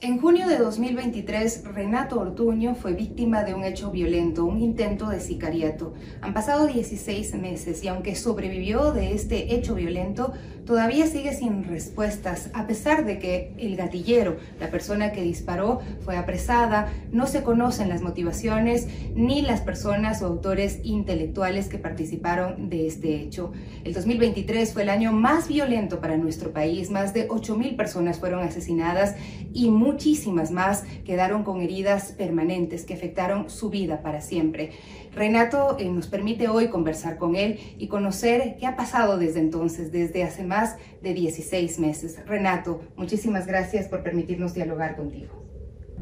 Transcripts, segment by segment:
En junio de 2023, Renato Ortuño fue víctima de un hecho violento, un intento de sicariato. Han pasado 16 meses y aunque sobrevivió de este hecho violento, todavía sigue sin respuestas, a pesar de que el gatillero, la persona que disparó, fue apresada, no se conocen las motivaciones ni las personas o autores intelectuales que participaron de este hecho. El 2023 fue el año más violento para nuestro país, más de 8.000 personas fueron asesinadas y muy muchísimas más quedaron con heridas permanentes que afectaron su vida para siempre. Renato eh, nos permite hoy conversar con él y conocer qué ha pasado desde entonces, desde hace más de 16 meses. Renato, muchísimas gracias por permitirnos dialogar contigo.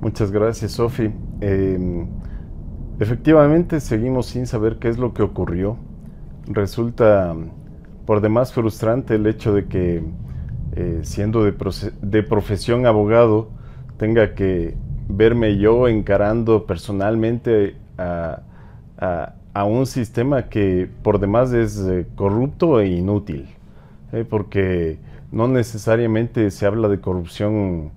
Muchas gracias, Sofi. Em, efectivamente, seguimos sin saber qué es lo que ocurrió. Resulta mm, por demás frustrante el hecho de que, eh, siendo de, de profesión abogado, tenga que verme yo encarando personalmente a, un sistema que por demás es eh, corrupto e inútil, eh, porque no necesariamente se habla de corrupción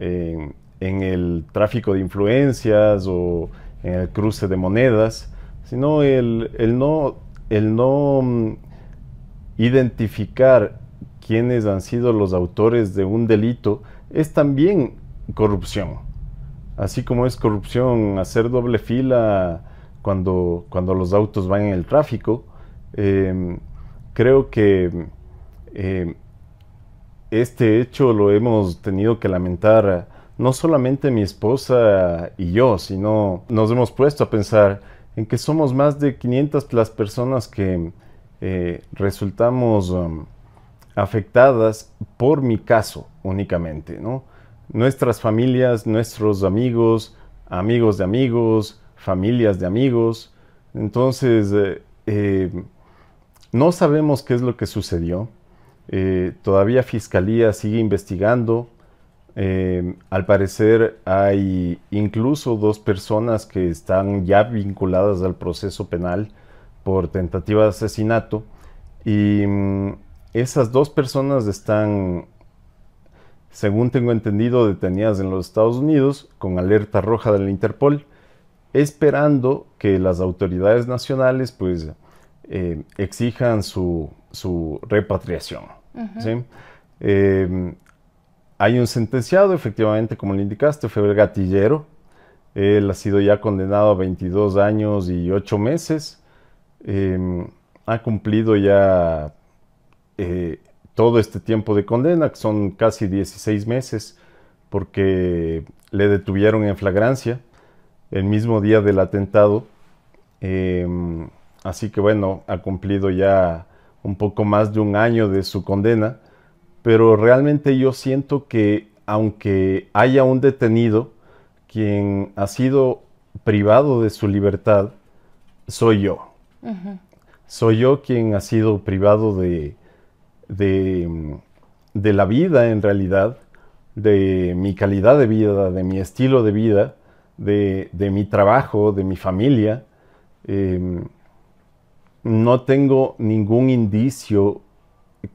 en el tráfico de influencias o en el cruce de monedas, sino el, no, el no mm, identificar quiénes han sido los autores de un delito es también corrupción. Así como es corrupción hacer doble fila cuando, cuando los autos van en el tráfico, em, creo que em, este hecho lo hemos tenido que lamentar no solamente mi esposa y yo, sino nos hemos puesto a pensar en que somos más de 500 las personas que eh, resultamos em, afectadas por mi caso únicamente, ¿no? nuestras familias, nuestros amigos, amigos de amigos, familias de amigos. Entonces, eh, eh, no sabemos qué es lo que sucedió. Eh, todavía Fiscalía sigue investigando. al parecer hay incluso dos personas que están ya vinculadas al proceso penal por tentativa de asesinato. Y mm, esas dos personas están según tengo entendido, detenidas en los Estados Unidos con alerta roja de la Interpol, esperando que las autoridades nacionales pues eh, exijan su, repatriación. Eh, hay un sentenciado, efectivamente, como le indicaste, fue el gatillero. Él ha sido ya condenado a 22 años y 8 meses. Eh, ha cumplido ya todo este tiempo de condena, que son casi 16 meses, porque le detuvieron en flagrancia el mismo día del atentado. Em, así que bueno, ha cumplido ya un poco más de un año de su condena, pero realmente yo siento que aunque haya un detenido, quien ha sido privado de su libertad soy yo. Soy yo quien ha sido privado de, de, la vida en realidad, de mi calidad de vida, de mi estilo de vida, de, mi trabajo, de mi familia. Em, no tengo ningún indicio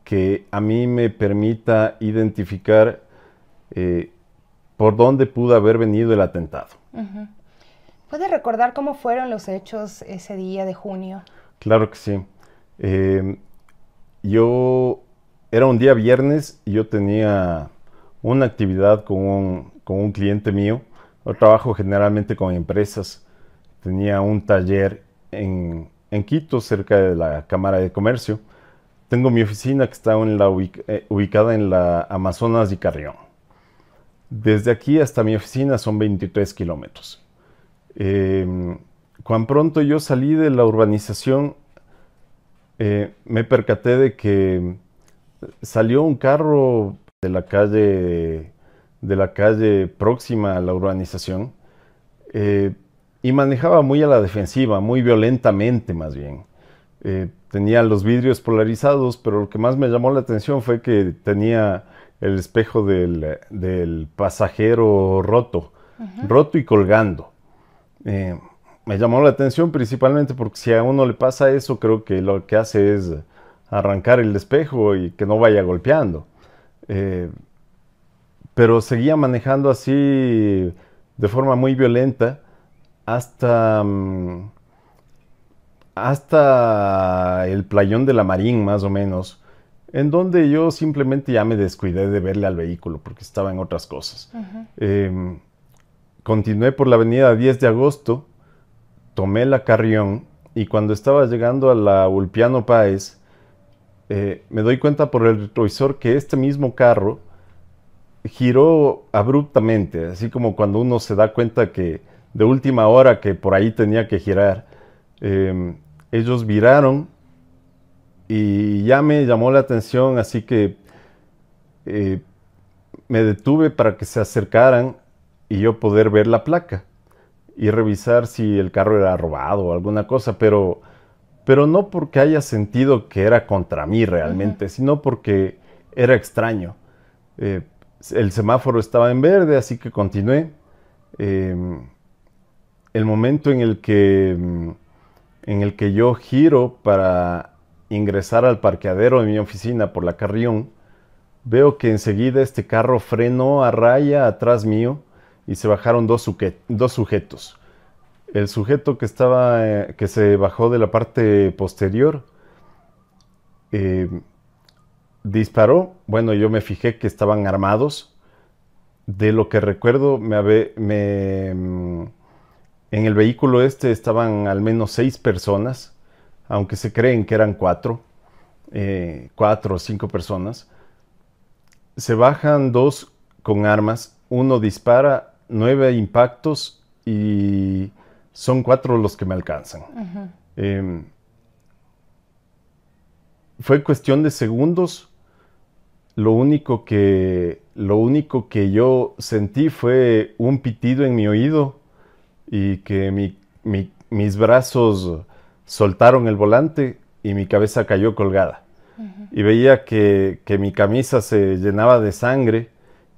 que a mí me permita identificar eh, por dónde pudo haber venido el atentado. ¿Puede recordar cómo fueron los hechos ese día de junio? Claro que sí. Em, yo, era un día viernes y yo tenía una actividad con un, cliente mío. Yo trabajo generalmente con empresas. Tenía un taller en, Quito, cerca de la Cámara de Comercio. Tengo mi oficina que está eh, ubicada en la Amazonas y Carrión. Desde aquí hasta mi oficina son 23 kilómetros. Em, cuán pronto yo salí de la urbanización, eh, me percaté de que salió un carro de la calle, de la calle próxima a la urbanización eh, y manejaba muy a la defensiva, muy violentamente más bien. Eh, tenía los vidrios polarizados, pero lo que más me llamó la atención fue que tenía el espejo del, pasajero roto, roto y colgando me llamó la atención principalmente porque si a uno le pasa eso, creo que lo que hace es arrancar el espejo y que no vaya golpeando. Eh, pero seguía manejando así de forma muy violenta hasta, mm, hasta el playón de la Marín, más o menos, en donde yo simplemente ya me descuidé de verle al vehículo porque estaba en otras cosas. Em, continué por la avenida 10 de agosto tomé la Carrión y cuando estaba llegando a la Ulpiano Páez, eh, me doy cuenta por el retrovisor que este mismo carro giró abruptamente, así como cuando uno se da cuenta que de última hora que por ahí tenía que girar. Em, ellos viraron y ya me llamó la atención, así que eh, me detuve para que se acercaran y yo poder ver la placa y revisar si el carro era robado o alguna cosa, pero, pero no porque haya sentido que era contra mí realmente, sino porque era extraño. Eh, el semáforo estaba en verde, así que continué. Em, el momento en el que mm, en el que yo giro para ingresar al parqueadero de mi oficina por la Carrión, veo que enseguida este carro frenó a raya atrás mío y se bajaron dos, sujetos. El sujeto que, estaba, eh, que se bajó de la parte posterior eh, disparó. Bueno, yo me fijé que estaban armados. De lo que recuerdo, me, mm, en el vehículo este estaban al menos seis personas, aunque se creen que eran cuatro, eh, cuatro o cinco personas. Se bajan dos con armas, uno dispara nueve impactos y son cuatro los que me alcanzan. Em, fue cuestión de segundos. Lo único, que, lo único que yo sentí fue un pitido en mi oído y que mis brazos soltaron el volante y mi cabeza cayó colgada. Y veía que, que, mi camisa se llenaba de sangre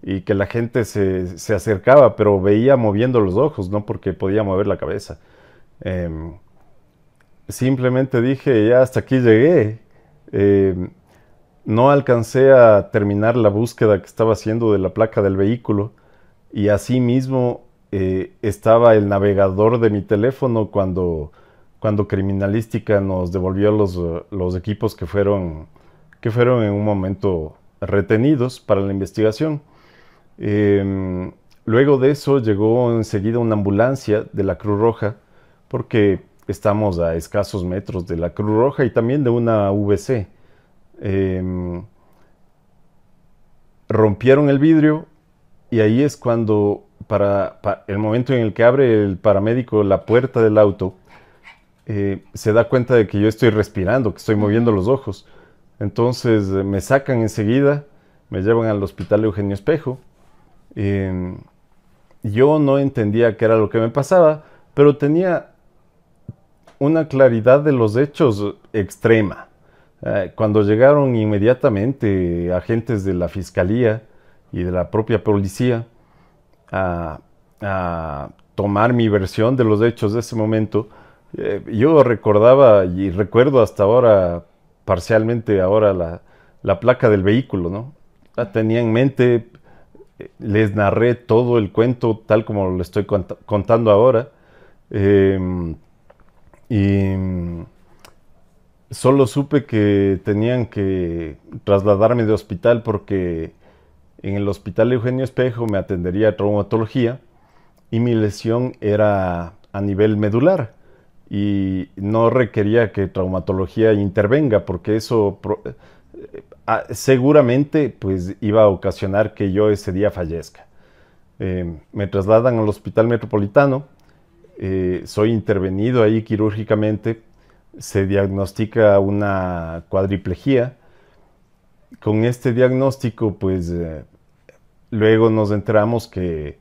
y que la gente se, acercaba, pero veía moviendo los ojos, no porque podía mover la cabeza. Em, simplemente dije, ya hasta aquí llegué. Em, no alcancé a terminar la búsqueda que estaba haciendo de la placa del vehículo y así mismo eh, estaba el navegador de mi teléfono cuando, cuando Criminalística nos devolvió los, los equipos que fueron, que fueron en un momento retenidos para la investigación. Em, luego de eso llegó enseguida una ambulancia de la Cruz Roja, porque estamos a escasos metros de la Cruz Roja y también de una VC. Em, rompieron el vidrio y ahí es cuando, para, el momento en el que abre el paramédico la puerta del auto, eh, se da cuenta de que yo estoy respirando, que estoy moviendo los ojos. Entonces eh, me sacan enseguida, me llevan al hospital Eugenio Espejo, Em, yo no entendía qué era lo que me pasaba, pero tenía una claridad de los hechos extrema. Eh, cuando llegaron inmediatamente agentes de la fiscalía y de la propia policía a, tomar mi versión de los hechos de ese momento, eh, yo recordaba y recuerdo hasta ahora, parcialmente ahora, la, la placa del vehículo, ¿no? La tenía en mente, les narré todo el cuento tal como lo estoy contando ahora. Em, y solo supe que tenían que trasladarme de hospital porque en el hospital Eugenio Espejo me atendería traumatología y mi lesión era a nivel medular y no requería que traumatología intervenga porque eso seguramente pues iba a ocasionar que yo ese día fallezca. Eh, me trasladan al hospital metropolitano, eh, soy intervenido ahí quirúrgicamente, se diagnostica una cuadriplejía. Con este diagnóstico, pues eh, luego nos enteramos que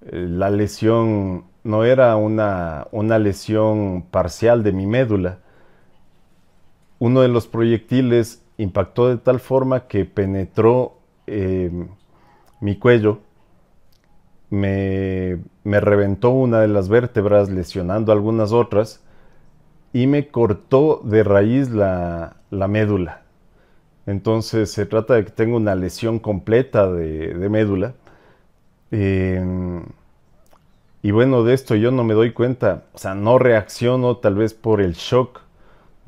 la lesión no era una, una lesión parcial de mi médula. Uno de los proyectiles impactó de tal forma que penetró em, mi cuello, me, me reventó una de las vértebras, lesionando algunas otras, y me cortó de raíz la, médula. Entonces se trata de que tengo una lesión completa de, médula. Em, y bueno, de esto yo no me doy cuenta, o sea, no reacciono tal vez por el shock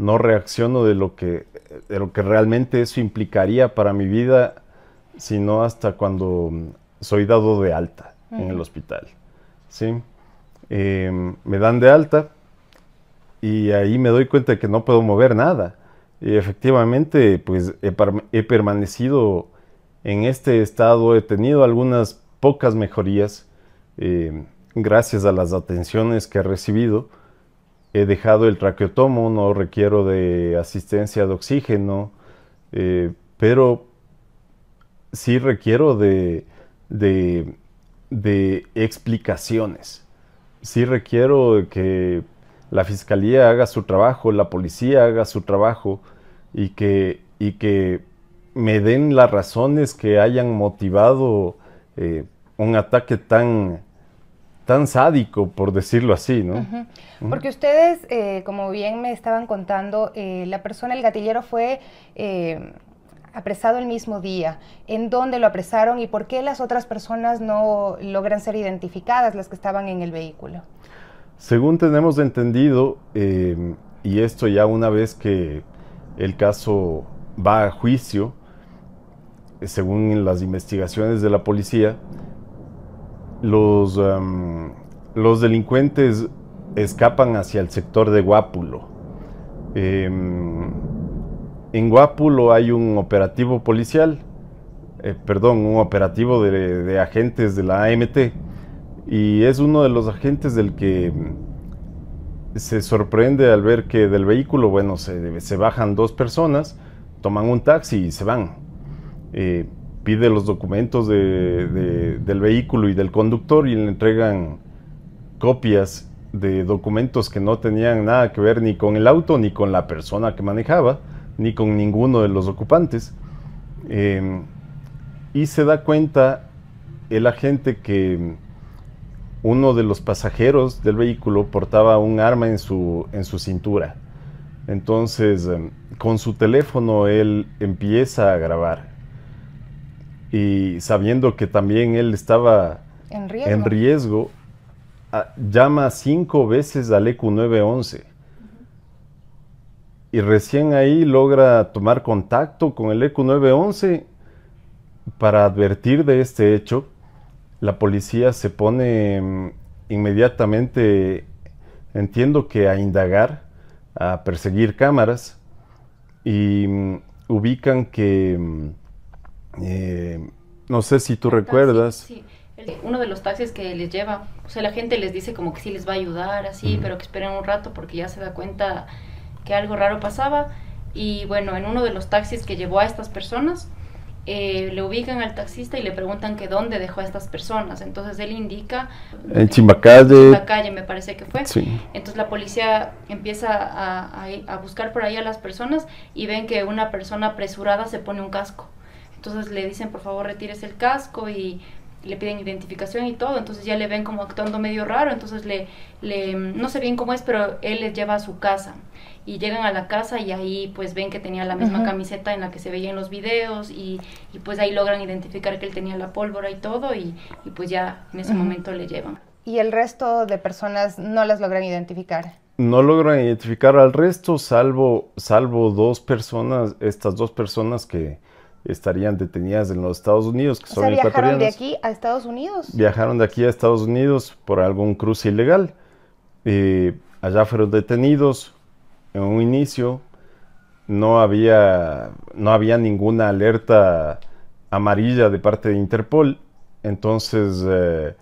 no reacciono de lo que, lo que realmente eso implicaría para mi vida, sino hasta cuando soy dado de alta en el hospital. ¿sí? Em, me dan de alta y ahí me doy cuenta de que no puedo mover nada. Y efectivamente, pues he, permanecido en este estado, he tenido algunas pocas mejorías em, gracias a las atenciones que he recibido he dejado el traqueotomo, no requiero de asistencia de oxígeno, eh, pero sí requiero de, explicaciones, sí requiero que la fiscalía haga su trabajo, la policía haga su trabajo y que, y que me den las razones que hayan motivado eh, un ataque tan, tan sádico, por decirlo así, ¿no? Porque ustedes, eh, como bien me estaban contando, eh, la persona, el gatillero fue eh, apresado el mismo día. ¿En dónde lo apresaron y por qué las otras personas no logran ser identificadas, las que estaban en el vehículo? Según tenemos entendido, y esto ya una vez que el caso va a juicio, según las investigaciones de la policía, los, em, los delincuentes escapan hacia el sector de Guápulo. Em, en Guápulo hay un operativo policial, eh, perdón, un operativo de, agentes de la AMT, y es uno de los agentes del que mm, se sorprende al ver que del vehículo, bueno, se, bajan dos personas, toman un taxi y se van. Eh, pide los documentos del vehículo y del conductor y le entregan copias de documentos que no tenían nada que ver ni con el auto, ni con la persona que manejaba, ni con ninguno de los ocupantes. Em, y se da cuenta el agente que uno de los pasajeros del vehículo portaba un arma en su, en su cintura. Entonces, em, con su teléfono él empieza a grabar y sabiendo que también él estaba en riesgo, llama cinco veces al EQ 911 y recién ahí logra tomar contacto con el ECU 911 para advertir de este hecho. La policía se pone mm, inmediatamente, entiendo que a indagar, a perseguir cámaras y mm, ubican que mm, eh, no sé si tú recuerdas. uno de los taxis que les lleva, o sea, la gente les dice como que sí les va a ayudar, así, pero que esperen un rato porque ya se da cuenta que algo raro pasaba. Y bueno, en uno de los taxis que llevó a estas personas, eh, le ubican al taxista y le preguntan que dónde dejó a estas personas. Entonces él indica... En Chimbacalle. calle me parece que fue. Entonces la policía empieza a, buscar por ahí a las personas y ven que una persona apresurada se pone un casco. Entonces le dicen, por favor, retires el casco y le piden identificación y todo, entonces ya le ven como actuando medio raro, entonces le, le, no sé bien cómo es, pero él les lleva a su casa y llegan a la casa y ahí pues ven que tenía la misma camiseta en la que se veía en los videos y, pues ahí logran identificar que él tenía la pólvora y todo y, pues ya en ese momento le llevan. ¿Y el resto de personas no las logran identificar? No logran identificar al resto, salvo, salvo dos personas, estas dos personas que, estarían detenidas en los Estados Unidos, que son viajaron de aquí a Estados Unidos. Viajaron de aquí a Estados Unidos por algún cruce ilegal. Eh, allá fueron detenidos. En un inicio no había, no había ninguna alerta amarilla de parte de Interpol, entonces eh,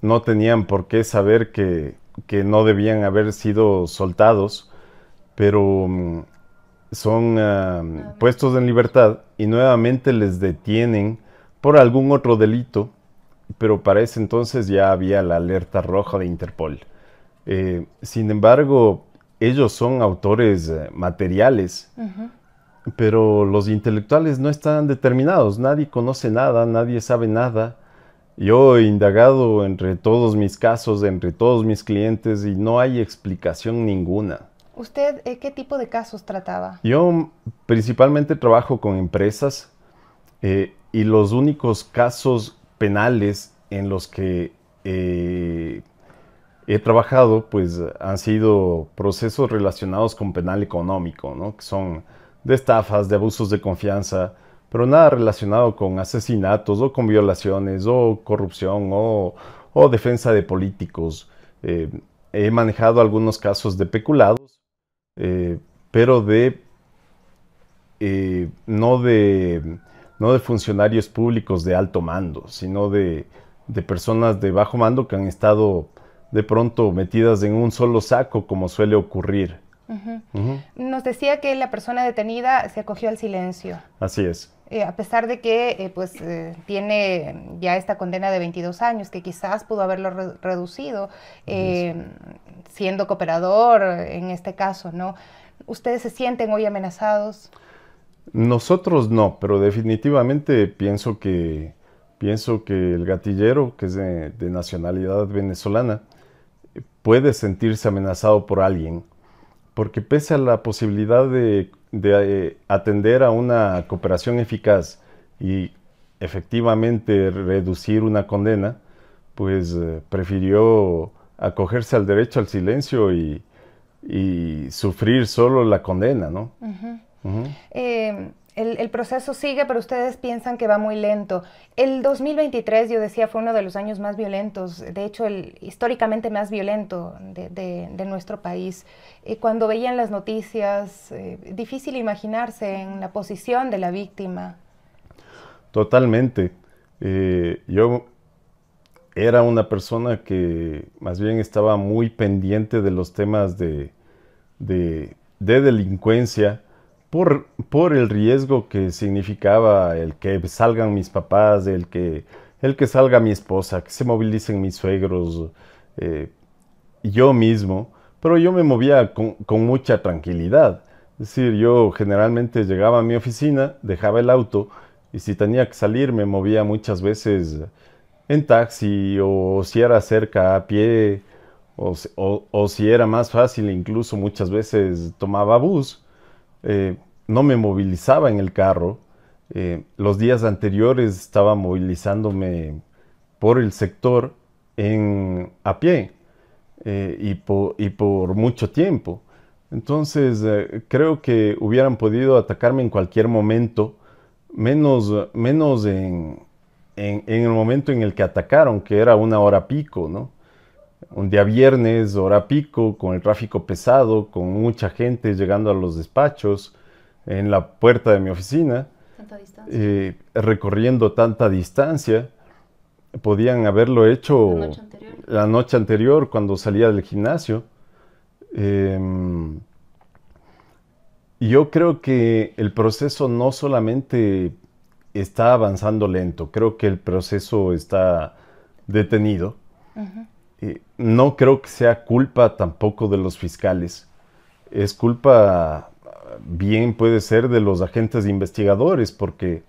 no tenían por qué saber que, que no debían haber sido soltados, pero mm, son eh, ah, puestos en libertad y nuevamente les detienen por algún otro delito, pero para ese entonces ya había la alerta roja de Interpol. Eh, sin embargo, ellos son autores eh, materiales, pero los intelectuales no están determinados, nadie conoce nada, nadie sabe nada. Yo he indagado entre todos mis casos, entre todos mis clientes y no hay explicación ninguna. ¿Usted eh, qué tipo de casos trataba? Yo principalmente trabajo con empresas eh, y los únicos casos penales en los que eh, he trabajado pues han sido procesos relacionados con penal económico, ¿no? que son de estafas, de abusos de confianza, pero nada relacionado con asesinatos o con violaciones o corrupción o, defensa de políticos. he manejado algunos casos de peculados eh, pero de eh, no de no de funcionarios públicos de alto mando, sino de, personas de bajo mando que han estado de pronto metidas en un solo saco, como suele ocurrir. Nos decía que la persona detenida se acogió al silencio. Así es. Eh, a pesar de que eh, pues, eh, tiene ya esta condena de 22 años, que quizás pudo haberlo reducido siendo cooperador en este caso, ¿no? ¿Ustedes se sienten hoy amenazados? Nosotros no, pero definitivamente pienso que, pienso que el gatillero, que es de nacionalidad venezolana, puede sentirse amenazado por alguien, porque pese a la posibilidad de de eh, atender a una cooperación eficaz y efectivamente reducir una condena, pues eh, prefirió acogerse al derecho al silencio y, sufrir solo la condena, ¿no? Eh, el, proceso sigue, pero ustedes piensan que va muy lento. El 2023, yo decía, fue uno de los años más violentos, de hecho, el históricamente más violento de, nuestro país. Y eh, cuando veían las noticias, eh, difícil imaginarse en la posición de la víctima. Totalmente. Eh, yo era una persona que más bien estaba muy pendiente de los temas de, de delincuencia por, el riesgo que significaba el que salgan mis papás, el que, el que salga mi esposa, que se movilicen mis suegros, eh, yo mismo, pero yo me movía con, mucha tranquilidad. Es decir, yo generalmente llegaba a mi oficina, dejaba el auto y si tenía que salir me movía muchas veces en taxi o si era cerca a pie o si era más fácil incluso muchas veces tomaba bus eh, no me movilizaba en el carro. Eh, los días anteriores estaba movilizándome por el sector a pie eh, y, por mucho tiempo. Entonces creo que hubieran podido atacarme en cualquier momento, menos, menos en, en, el momento en el que atacaron, que era una hora pico, ¿no? un día viernes, hora pico, con el tráfico pesado, con mucha gente llegando a los despachos, en la puerta de mi oficina, eh, recorriendo tanta distancia. Podían haberlo hecho la noche anterior, cuando salía del gimnasio. Em, yo creo que el proceso no solamente está avanzando lento, creo que el proceso está detenido no creo que sea culpa tampoco de los fiscales. Es culpa, bien puede ser, de los agentes investigadores, porque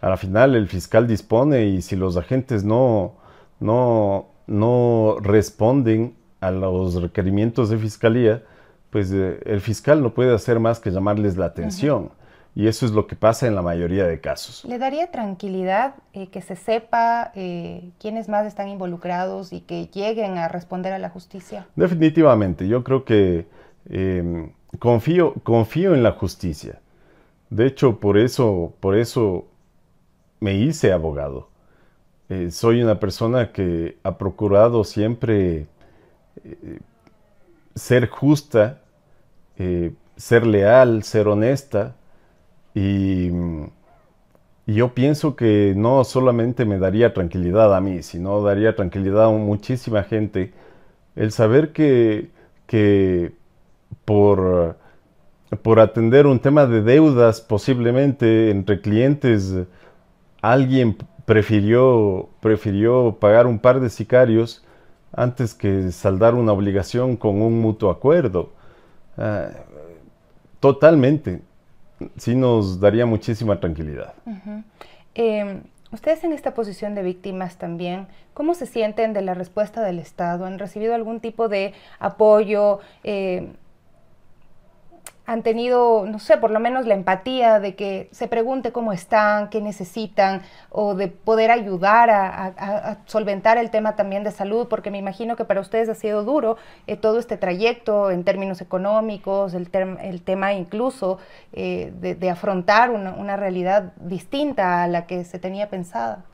a la final el fiscal dispone y si los agentes no, no, responden a los requerimientos de fiscalía, pues eh, el fiscal no puede hacer más que llamarles la atención. Y eso es lo que pasa en la mayoría de casos. ¿Le daría tranquilidad eh, que se sepa eh, quiénes más están involucrados y que lleguen a responder a la justicia? Definitivamente, yo creo que em, confío, confío en la justicia. De hecho, por eso, por eso me hice abogado. Eh, soy una persona que ha procurado siempre ser justa, ser leal, ser honesta y, yo pienso que no solamente me daría tranquilidad a mí, sino daría tranquilidad a muchísima gente el saber que, por, por atender un tema de deudas posiblemente entre clientes, alguien prefirió, prefirió pagar un par de sicarios antes que saldar una obligación con un mutuo acuerdo. Ah, totalmente sí nos daría muchísima tranquilidad. Em, ustedes en esta posición de víctimas también, ¿cómo se sienten de la respuesta del Estado? ¿Han recibido algún tipo de apoyo? Eh, han tenido, no sé, por lo menos la empatía de que se pregunte cómo están, qué necesitan, o de poder ayudar a, solventar el tema también de salud, porque me imagino que para ustedes ha sido duro eh, todo este trayecto en términos económicos, el, tema incluso eh, de, afrontar una, realidad distinta a la que se tenía pensada.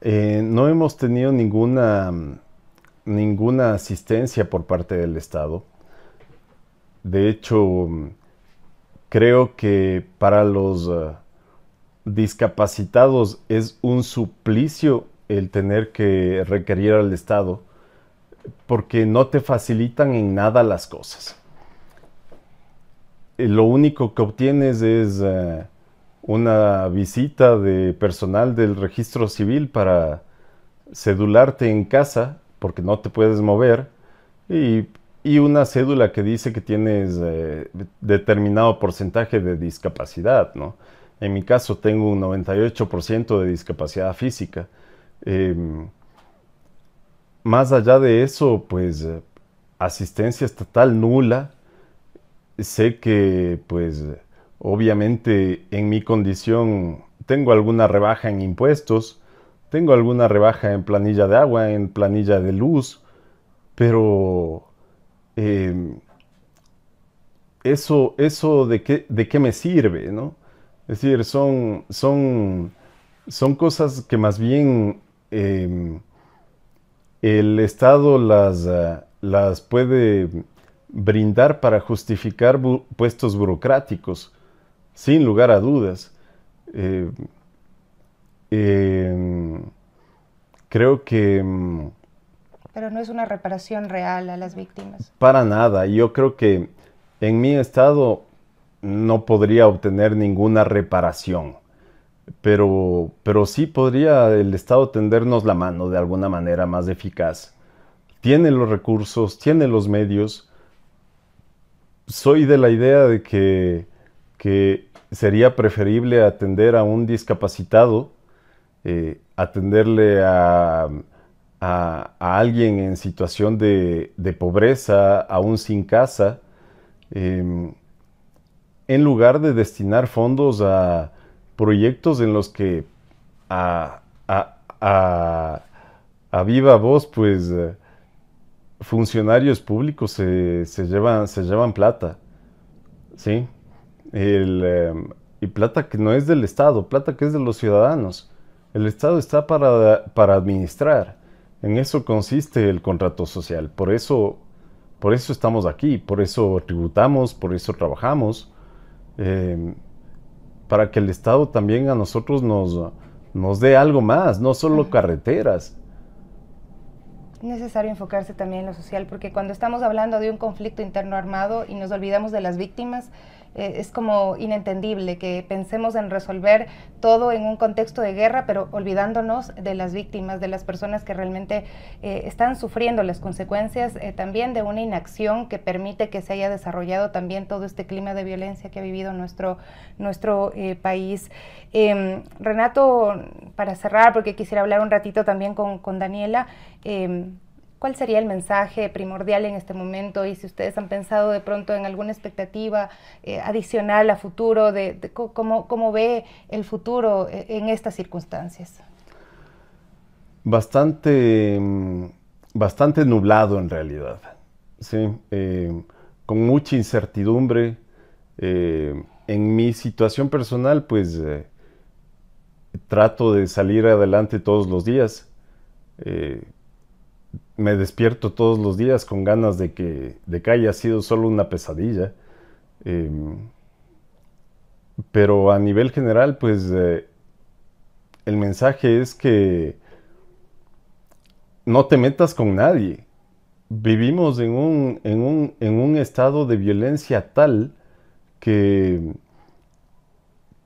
Eh, no hemos tenido ninguna, ninguna asistencia por parte del Estado de hecho, creo que para los eh, discapacitados es un suplicio el tener que requerir al Estado porque no te facilitan en nada las cosas. Eh, lo único que obtienes es eh, una visita de personal del registro civil para cedularte en casa porque no te puedes mover y y una cédula que dice que tienes eh, determinado porcentaje de discapacidad, ¿no? En mi caso tengo un 98% de discapacidad física. Em, más allá de eso, pues eh, asistencia estatal nula. Sé que, pues, obviamente en mi condición tengo alguna rebaja en impuestos, tengo alguna rebaja en planilla de agua, en planilla de luz, pero Em, eso, eso de, qué, de qué me sirve, ¿no? Es decir, son, son, son cosas que más bien em, el Estado las, ah, las puede brindar para justificar puestos burocráticos, sin lugar a dudas. Em, creo que mm, pero no es una reparación real a las víctimas. Para nada, yo creo que en mi estado no podría obtener ninguna reparación, pero, pero sí podría el estado tendernos la mano de alguna manera más eficaz. Tiene los recursos, tiene los medios. Soy de la idea de que, sería preferible atender a un discapacitado, eh, atenderle a a, alguien en situación de, pobreza, aún sin casa, em, en lugar de destinar fondos a proyectos en los que a, viva voz, pues eh, funcionarios públicos se, llevan, plata, ¿sí? Em, y plata que no es del Estado, plata que es de los ciudadanos. El Estado está para administrar. En eso consiste el contrato social. Por eso, por eso estamos aquí, por eso tributamos, por eso trabajamos, em, para que el Estado también a nosotros nos, nos dé algo más, no solo carreteras. Es necesario enfocarse también en lo social, porque cuando estamos hablando de un conflicto interno armado y nos olvidamos de las víctimas, eh, es como inentendible que pensemos en resolver todo en un contexto de guerra, pero olvidándonos de las víctimas, de las personas que realmente eh, están sufriendo las consecuencias eh, también de una inacción que permite que se haya desarrollado también todo este clima de violencia que ha vivido nuestro, nuestro país. Em, Renato, para cerrar, porque quisiera hablar un ratito también con, con Daniela, em, ¿cuál sería el mensaje primordial en este momento? Y si ustedes han pensado de pronto en alguna expectativa eh, adicional a futuro, cómo, ve el futuro eh, en estas circunstancias. Bastante, mm, bastante nublado en realidad, eh, con mucha incertidumbre. en mi situación personal, pues trato de salir adelante todos los días me despierto todos los días con ganas de que, de que haya sido solo una pesadilla. Em, pero a nivel general, pues eh, el mensaje es que no te metas con nadie. Vivimos en un, en un, estado de violencia tal que,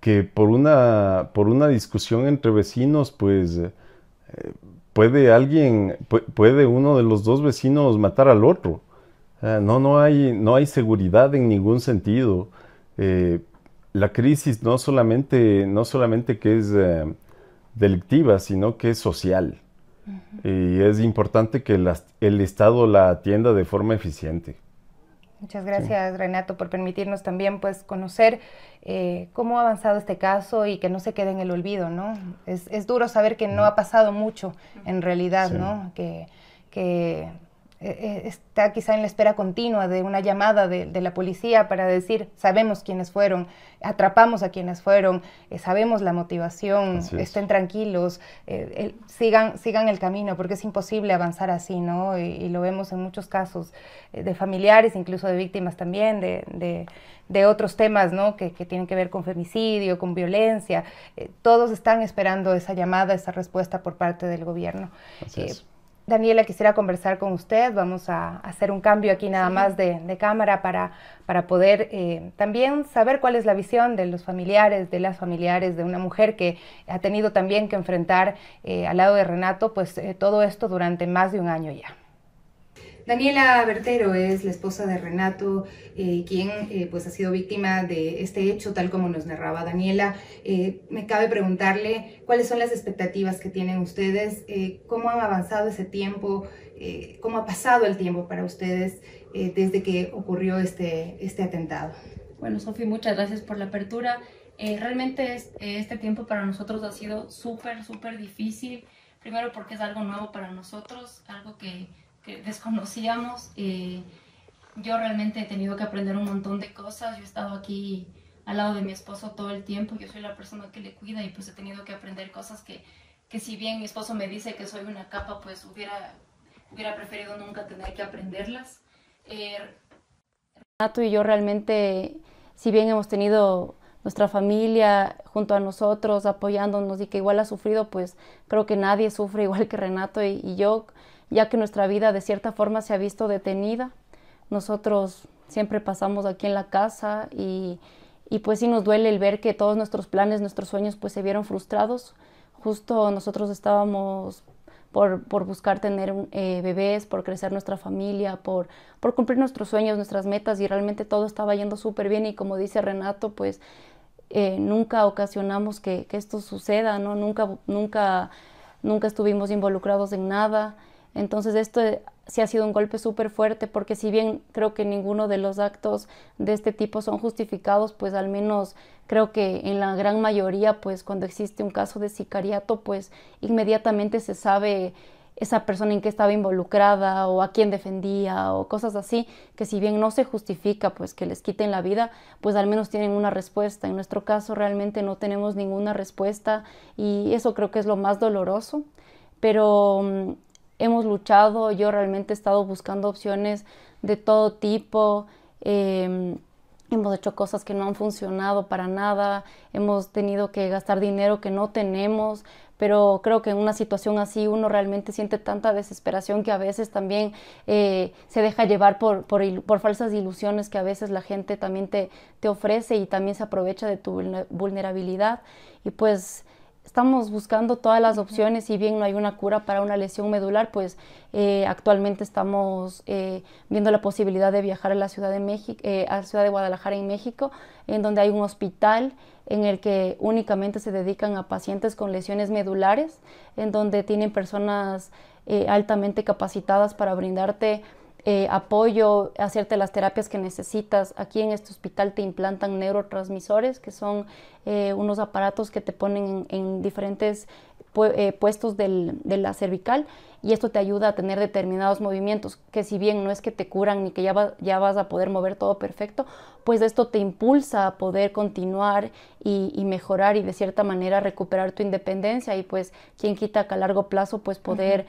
que por, una, por una discusión entre vecinos, pues... Eh, puede alguien, puede uno de los dos vecinos matar al otro. Ah, no, no hay, no hay seguridad en ningún sentido. Eh, la crisis no solamente, no solamente que es eh, delictiva, sino que es social. Y es importante que el Estado la atienda de forma eficiente. Muchas gracias, Renato, por permitirnos también pues, conocer eh, cómo ha avanzado este caso y que no se quede en el olvido, ¿no? Es, es duro saber que no mm. ha pasado mucho en realidad, ¿no? Que, que eh, eh, está quizá en la espera continua de una llamada de, la policía para decir, sabemos quiénes fueron, atrapamos a quienes fueron, eh, sabemos la motivación, estén tranquilos, sigan, sigan el camino, porque es imposible avanzar así, ¿no? Y, lo vemos en muchos casos de familiares, incluso de víctimas también, de, otros temas, ¿no? Que, tienen que ver con femicidio, con violencia. todos están esperando esa llamada, esa respuesta por parte del gobierno. Daniela, quisiera conversar con usted. Vamos a hacer un cambio aquí nada más de, cámara para, para poder eh, también saber cuál es la visión de los familiares, de las familiares, de una mujer que ha tenido también que enfrentar eh, al lado de Renato, pues eh, todo esto durante más de un año ya. Daniela Bertero es la esposa de Renato, eh, quien eh, pues ha sido víctima de este hecho, tal como nos narraba Daniela. Eh, me cabe preguntarle cuáles son las expectativas que tienen ustedes, cómo ha avanzado ese tiempo, cómo ha pasado el tiempo para ustedes desde que ocurrió este, este atentado. Bueno, Sofi, muchas gracias por la apertura. realmente este tiempo para nosotros ha sido súper, súper difícil. Primero porque es algo nuevo para nosotros, algo que que desconocíamos. y yo realmente he tenido que aprender un montón de cosas. Yo he estado aquí al lado de mi esposo todo el tiempo. Yo soy la persona que le cuida y pues he tenido que aprender cosas que, que si bien mi esposo me dice que soy una capa, pues hubiera, hubiera preferido nunca tener que aprenderlas. Er, Renato y yo realmente, si bien hemos tenido nuestra familia junto a nosotros, apoyándonos y que igual ha sufrido, pues creo que nadie sufre igual que Renato y, y yo ya que nuestra vida de cierta forma se ha visto detenida. Nosotros siempre pasamos aquí en la casa y, pues sí nos duele el ver que todos nuestros planes, nuestros sueños pues se vieron frustrados. Justo nosotros estábamos por, buscar tener eh, bebés, por crecer nuestra familia, por, cumplir nuestros sueños, nuestras metas y realmente todo estaba yendo súper bien y como dice Renato pues eh, nunca ocasionamos que, esto suceda, ¿no? Nunca, nunca, nunca estuvimos involucrados en nada. Entonces esto eh, sí ha sido un golpe súper fuerte porque si bien creo que ninguno de los actos de este tipo son justificados, pues al menos creo que en la gran mayoría, pues cuando existe un caso de sicariato, pues inmediatamente se sabe esa persona en qué estaba involucrada o a quién defendía o cosas así, que si bien no se justifica pues que les quiten la vida, pues al menos tienen una respuesta. En nuestro caso realmente no tenemos ninguna respuesta y eso creo que es lo más doloroso, pero mm, hemos luchado, yo realmente he estado buscando opciones de todo tipo. Em, hemos hecho cosas que no han funcionado para nada, hemos tenido que gastar dinero que no tenemos, pero creo que en una situación así uno realmente siente tanta desesperación que a veces también eh, se deja llevar por, falsas ilusiones que a veces la gente también te, te ofrece y también se aprovecha de tu vulnerabilidad. Y pues estamos buscando todas las opciones, si bien no hay una cura para una lesión medular, pues eh, actualmente estamos eh, viendo la posibilidad de viajar a la Ciudad de México, eh, a la Ciudad de Guadalajara en México, en donde hay un hospital en el que únicamente se dedican a pacientes con lesiones medulares, en donde tienen personas altamente capacitadas para brindarte eh, apoyo, hacerte las terapias que necesitas. Aquí en este hospital te implantan neurotransmisores, que son eh, unos aparatos que te ponen en, diferentes eh, puestos de la cervical y esto te ayuda a tener determinados movimientos, que si bien no es que te curan ni que ya, vas a poder mover todo perfecto, pues esto te impulsa a poder continuar y, mejorar y de cierta manera recuperar tu independencia y pues quien quita que a largo plazo pues poder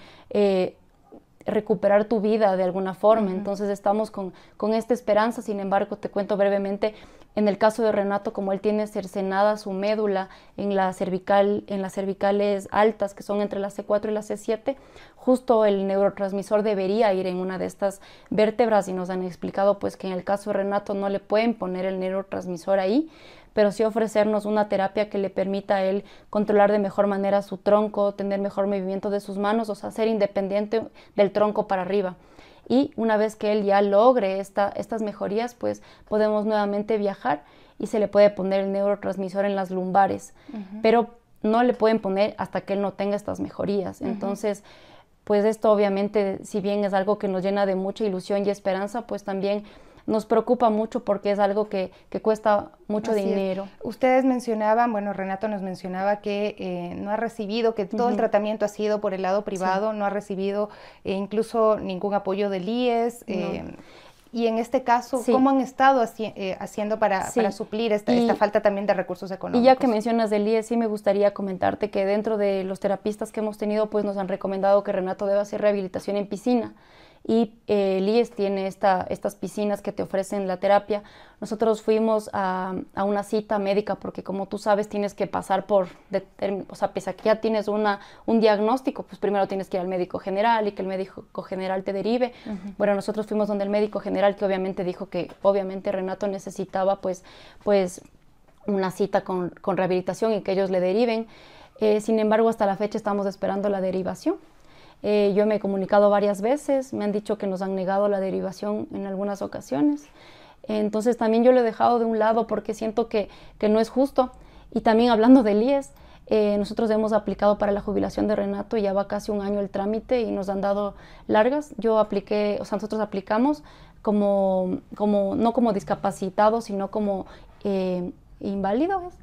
recuperar tu vida de alguna forma. Entonces estamos con, con, esta esperanza, sin embargo, te cuento brevemente, en el caso de Renato, como él tiene cercenada su médula en, la cervical, en las cervicales altas, que son entre la C4 y la C7, justo el neurotransmisor debería ir en una de estas vértebras y nos han explicado pues que en el caso de Renato no le pueden poner el neurotransmisor ahí, pero sí ofrecernos una terapia que le permita a él controlar de mejor manera su tronco, tener mejor movimiento de sus manos, o sea, ser independiente del tronco para arriba. Y una vez que él ya logre estas mejorías, pues podemos nuevamente viajar y se le puede poner el neurotransmisor en las lumbares, pero no le pueden poner hasta que él no tenga estas mejorías. Entonces, pues esto obviamente, si bien es algo que nos llena de mucha ilusión y esperanza, pues también nos preocupa mucho porque es algo que, cuesta mucho dinero. Ustedes mencionaban, bueno, Renato nos mencionaba que eh, no ha recibido, que todo el tratamiento ha sido por el lado privado, no ha recibido eh, incluso ningún apoyo del IES. Eh, y en este caso, ¿cómo han estado haciendo para, suplir esta, esta, falta también de recursos económicos? Y ya que mencionas del IES, sí me gustaría comentarte que dentro de los terapistas que hemos tenido, pues nos han recomendado que Renato deba hacer rehabilitación en piscina y eh, el IES tiene esta, estas piscinas que te ofrecen la terapia. Nosotros fuimos a, una cita médica porque como tú sabes tienes que pasar por, o sea, pese a que ya tienes una, un diagnóstico, pues primero tienes que ir al médico general y que el médico general te derive. Bueno, nosotros fuimos donde el médico general que obviamente dijo que obviamente Renato necesitaba pues, pues una cita con, rehabilitación y que ellos le deriven. Eh, sin embargo, hasta la fecha estamos esperando la derivación. Eh, yo me he comunicado varias veces, me han dicho que nos han negado la derivación en algunas ocasiones. Entonces también yo lo he dejado de un lado porque siento que, que no es justo. Y también hablando del IES, eh, nosotros hemos aplicado para la jubilación de Renato, ya va casi un año el trámite y nos han dado largas. Yo apliqué, o sea, nosotros aplicamos como, como no como discapacitados, sino como eh, inválidos.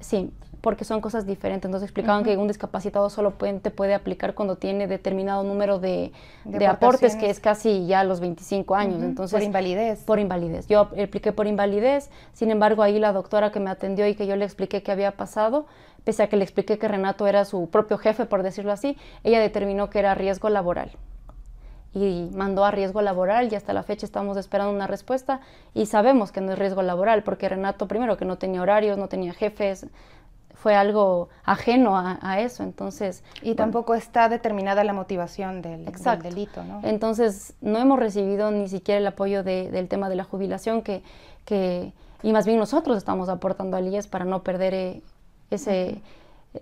Sí, porque son cosas diferentes. entonces explicaban que un discapacitado solo puede, te puede aplicar cuando tiene determinado número de, de, aportes, que es casi ya los 25 años. Entonces, por invalidez. Por invalidez. Yo expliqué por invalidez, sin embargo ahí la doctora que me atendió y que yo le expliqué qué había pasado, pese a que le expliqué que Renato era su propio jefe, por decirlo así, ella determinó que era riesgo laboral y mandó a riesgo laboral y hasta la fecha estamos esperando una respuesta y sabemos que no es riesgo laboral porque Renato primero que no tenía horarios, no tenía jefes, fue algo ajeno a, eso, entonces... Y tampoco está determinada la motivación del, delito, ¿no? Entonces, no hemos recibido ni siquiera el apoyo del tema de la jubilación, que, que, y más bien nosotros estamos aportando al IES para no perder eh, ese...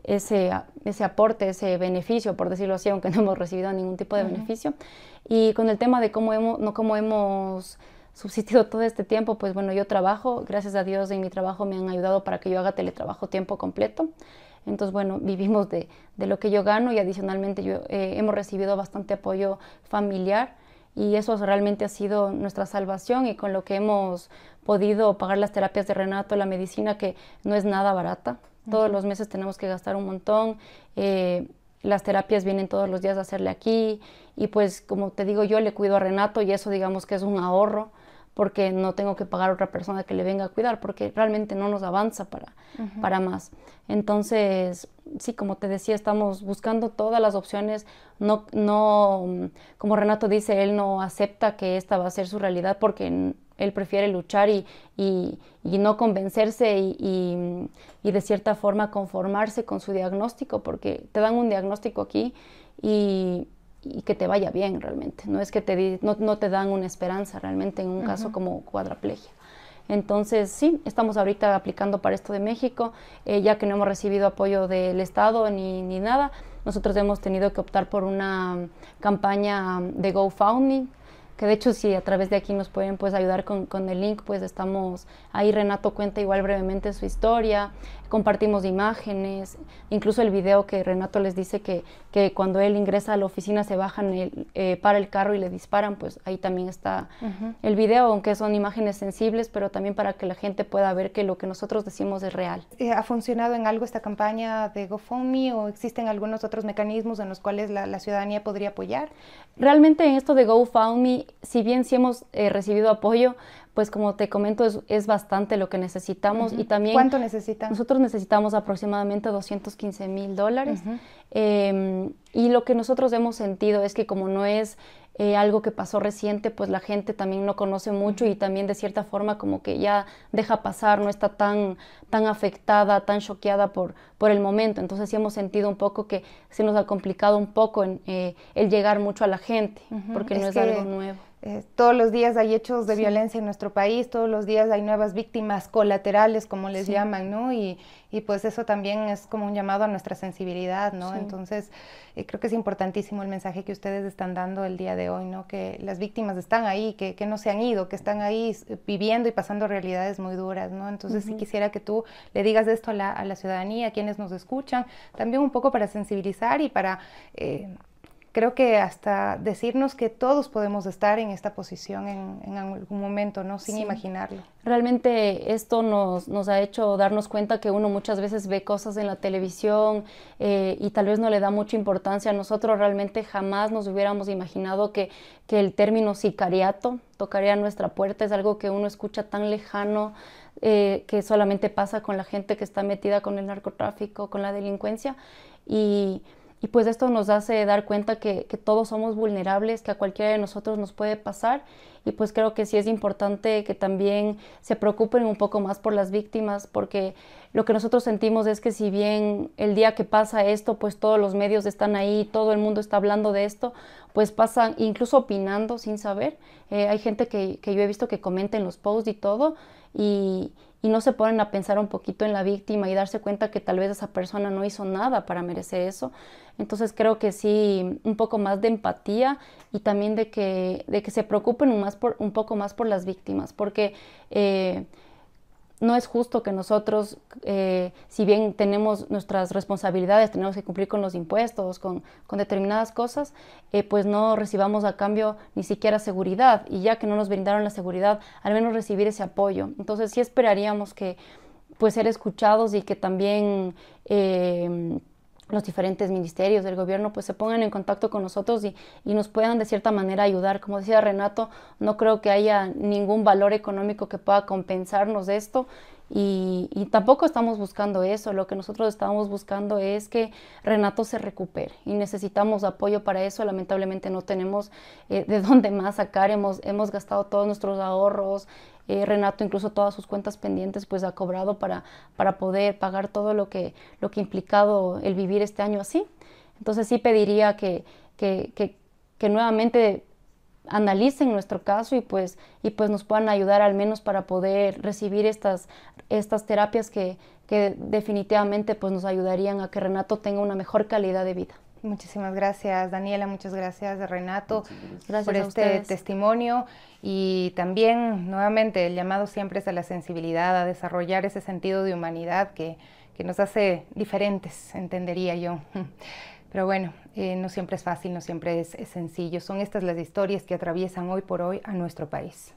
Ese, ese, aporte, ese beneficio, por decirlo así, aunque no hemos recibido ningún tipo de beneficio. Y con el tema de cómo hemos, no, cómo hemos subsistido todo este tiempo, pues bueno, yo trabajo, gracias a Dios en mi trabajo me han ayudado para que yo haga teletrabajo tiempo completo. Entonces, bueno, vivimos de, lo que yo gano y adicionalmente yo, eh, hemos recibido bastante apoyo familiar y eso realmente ha sido nuestra salvación y con lo que hemos podido pagar las terapias de Renato, la medicina que no es nada barata. Todos los meses tenemos que gastar un montón. Eh, las terapias vienen todos los días a hacerle aquí y pues como te digo yo le cuido a Renato y eso digamos que es un ahorro porque no tengo que pagar a otra persona que le venga a cuidar, porque realmente no nos avanza para, para más. Entonces, sí, como te decía, estamos buscando todas las opciones. No, no, como Renato dice, él no acepta que esta va a ser su realidad porque él prefiere luchar y, y, y no convencerse y, y de cierta forma conformarse con su diagnóstico, porque te dan un diagnóstico aquí y y que te vaya bien realmente. No es que te no, te dan una esperanza realmente en un caso como cuadraplegia. Entonces, sí, estamos ahorita aplicando para esto de México, eh, ya que no hemos recibido apoyo del Estado ni, ni nada. Nosotros hemos tenido que optar por una campaña um, de GoFundMe, que de hecho si a través de aquí nos pueden pues ayudar con, con, el link, pues estamos ahí, Renato cuenta igual brevemente su historia, compartimos imágenes, incluso el video que Renato les dice que, que cuando él ingresa a la oficina se bajan el, eh, para el carro y le disparan, pues ahí también está el video, aunque son imágenes sensibles, pero también para que la gente pueda ver que lo que nosotros decimos es real. Eh, ¿Ha funcionado en algo esta campaña de GoFundMe o existen algunos otros mecanismos en los cuales la, ciudadanía podría apoyar? Realmente en esto de GoFundMe, si bien sí hemos eh, recibido apoyo, pues como te comento, es, bastante lo que necesitamos y también... ¿Cuánto necesitan? Nosotros necesitamos aproximadamente 215 mil dólares. Em, y lo que nosotros hemos sentido es que como no es eh, algo que pasó reciente, pues la gente también no conoce mucho y también de cierta forma como que ya deja pasar, no está tan, tan afectada, tan choqueada por, por el momento. Entonces sí hemos sentido un poco que se nos ha complicado un poco en, eh, el llegar mucho a la gente, porque no es algo nuevo. Eh, todos los días hay hechos de violencia en nuestro país, todos los días hay nuevas víctimas colaterales, como les llaman, ¿no? Y, y pues eso también es como un llamado a nuestra sensibilidad, ¿no? Entonces, eh, creo que es importantísimo el mensaje que ustedes están dando el día de hoy, ¿no? Que las víctimas están ahí, que, que no se han ido, que están ahí viviendo y pasando realidades muy duras, ¿no? Entonces, si quisiera que tú le digas esto a la, a la, ciudadanía, a quienes nos escuchan, también un poco para sensibilizar y para... Eh, creo que hasta decirnos que todos podemos estar en esta posición en, algún momento, ¿no? Sin imaginarlo. Realmente esto nos, nos, ha hecho darnos cuenta que uno muchas veces ve cosas en la televisión eh, y tal vez no le da mucha importancia. Nosotros realmente jamás nos hubiéramos imaginado que, el término sicariato tocaría nuestra puerta. Es algo que uno escucha tan lejano eh, que solamente pasa con la gente que está metida con el narcotráfico, con la delincuencia. Y y pues esto nos hace dar cuenta que, todos somos vulnerables, que a cualquiera de nosotros nos puede pasar. Y pues creo que sí es importante que también se preocupen un poco más por las víctimas, porque lo que nosotros sentimos es que si bien el día que pasa esto, pues todos los medios están ahí, todo el mundo está hablando de esto, pues pasan incluso opinando sin saber. Eh, hay gente que, que yo he visto que comenta en los posts y todo. Y, y no se ponen a pensar un poquito en la víctima y darse cuenta que tal vez esa persona no hizo nada para merecer eso. Entonces creo que sí, un poco más de empatía y también de que, de que se preocupen más por, un poco más por las víctimas, porque... Eh, no es justo que nosotros, eh, si bien tenemos nuestras responsabilidades, tenemos que cumplir con los impuestos, con, determinadas cosas, eh, pues no recibamos a cambio ni siquiera seguridad. Y ya que no nos brindaron la seguridad, al menos recibir ese apoyo. Entonces sí esperaríamos que pues ser escuchados y que también... Eh, los diferentes ministerios del gobierno pues se pongan en contacto con nosotros y, y, nos puedan de cierta manera ayudar. Como decía Renato, no creo que haya ningún valor económico que pueda compensarnos de esto y, tampoco estamos buscando eso, lo que nosotros estamos buscando es que Renato se recupere y necesitamos apoyo para eso, lamentablemente no tenemos eh, de dónde más sacar, hemos, hemos gastado todos nuestros ahorros, eh, Renato incluso todas sus cuentas pendientes pues ha cobrado para, para poder pagar todo lo que, lo que ha implicado el vivir este año así. Entonces sí pediría que, que, que, que nuevamente analicen nuestro caso y pues, y pues nos puedan ayudar al menos para poder recibir estas, estas terapias que, que definitivamente pues nos ayudarían a que Renato tenga una mejor calidad de vida. Muchísimas gracias, Daniela. Muchas gracias, Renato, gracias por este testimonio. Y también, nuevamente, el llamado siempre es a la sensibilidad, a desarrollar ese sentido de humanidad que, que nos hace diferentes, entendería yo. Pero bueno, eh, no siempre es fácil, no siempre es sencillo. Son estas las historias que atraviesan hoy por hoy a nuestro país.